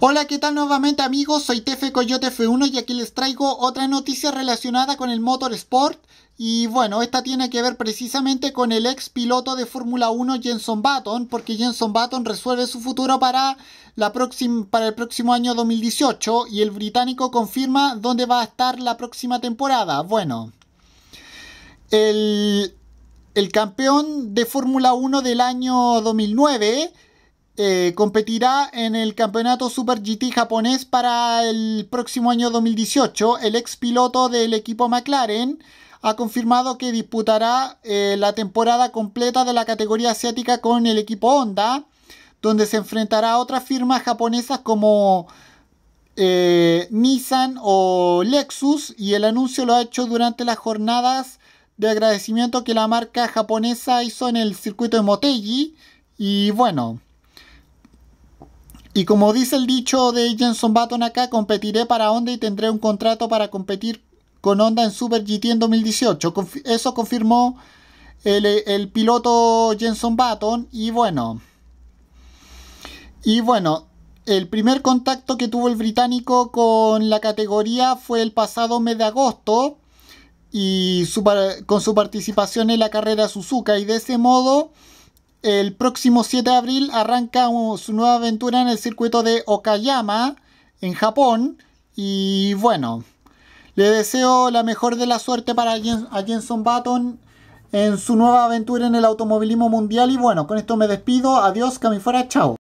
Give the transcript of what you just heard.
Hola, ¿qué tal nuevamente amigos? Soy Tefe Coyote F1 y aquí les traigo otra noticia relacionada con el motorsport. Y bueno, esta tiene que ver precisamente con el ex piloto de Fórmula 1 Jenson Button, porque Jenson Button resuelve su futuro para, la para el próximo año 2018 y el británico confirma dónde va a estar la próxima temporada. Bueno, el, el campeón de Fórmula 1 del año 2009 eh, competirá en el campeonato Super GT japonés para el próximo año 2018. El ex piloto del equipo McLaren ha confirmado que disputará eh, la temporada completa de la categoría asiática con el equipo Honda, donde se enfrentará a otras firmas japonesas como eh, Nissan o Lexus, y el anuncio lo ha hecho durante las jornadas de agradecimiento que la marca japonesa hizo en el circuito de Motegi. Y bueno, y como dice el dicho de Jenson Button acá, competiré para Honda y tendré un contrato para competir con Honda en Super GT en 2018. eso confirmó el, piloto Jenson Button y bueno. Y bueno, el primer contacto que tuvo el británico con la categoría fue el pasado mes de agosto y con su participación en la carrera Suzuka y de ese modo el próximo 7 de abril arranca su nueva aventura en el circuito de Okayama, en Japón. Y bueno, le deseo la mejor de la suerte para Jenson Button en su nueva aventura en el automovilismo mundial. Y bueno, con esto me despido. Adiós, fuera chao.